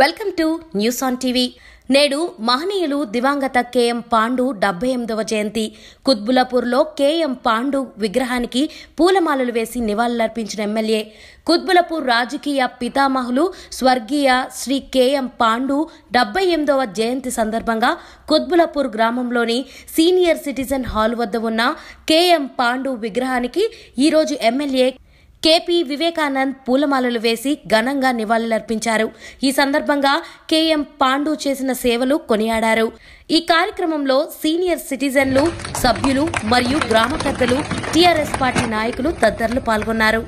welcome to news on TV నేడు మహనీయులు దివంగత కేఎం పాండు డెబ్బై ఎనిమిదవ జయంతి కుత్బులాపూర్లో కేఎం పాండు విగ్రహానికి పూలమాలలు వేసి నివాళులర్పించిన ఎమ్మెల్యే కుత్బులాపూర్ రాజకీయ పితామహులు స్వర్గీయ శ్రీ కేఎం పాండు డెబ్బై ఎనిమిదవ జయంతి సందర్భంగా కుత్బులాపూర్ గ్రామంలోని సీనియర్ సిటిజన్ హాల్ వద్ద ఉన్న కేఎం పాండు విగ్రహానికి ఈరోజు ఎమ్మెల్యే కేపీ వివేకానంద్ పూలమాలలు వేసి ఘనంగా నివాళులర్పించారు ఈ సందర్భంగా కేఎం పాండు చేసిన సేవలు కొనియాడారు ఈ కార్యక్రమంలో సీనియర్ సిటిజన్లు సభ్యులు మరియు గ్రామకర్తలు టీఆర్ఎస్ పార్టీ నాయకులు తదితరులు పాల్గొన్నారు